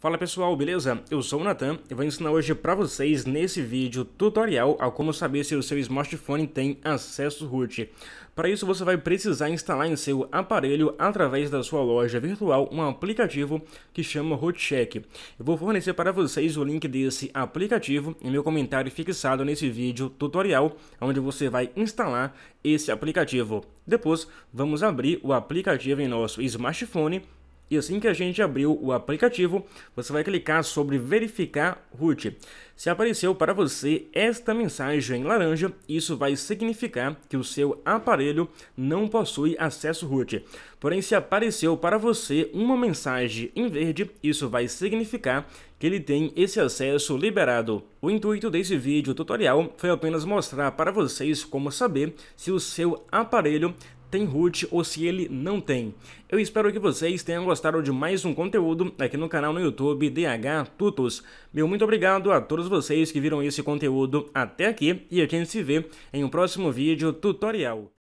Fala pessoal, beleza? Eu sou o Natan e vou ensinar hoje para vocês nesse vídeo tutorial a como saber se o seu smartphone tem acesso root. Para isso você vai precisar instalar em seu aparelho através da sua loja virtual um aplicativo que chama RootCheck. Eu vou fornecer para vocês o link desse aplicativo em meu comentário fixado nesse vídeo tutorial, onde você vai instalar esse aplicativo. Depois vamos abrir o aplicativo em nosso smartphone e assim que a gente abriu o aplicativo, você vai clicar sobre verificar root. Se apareceu para você esta mensagem em laranja, isso vai significar que o seu aparelho não possui acesso root. Porém, se apareceu para você uma mensagem em verde, isso vai significar que ele tem esse acesso liberado. O intuito desse vídeo tutorial foi apenas mostrar para vocês como saber se o seu aparelho tem root ou se ele não tem. Eu espero que vocês tenham gostado de mais um conteúdo aqui no canal no YouTube DH Tutos. Meu muito obrigado a todos vocês que viram esse conteúdo até aqui e a gente se vê em um próximo vídeo tutorial.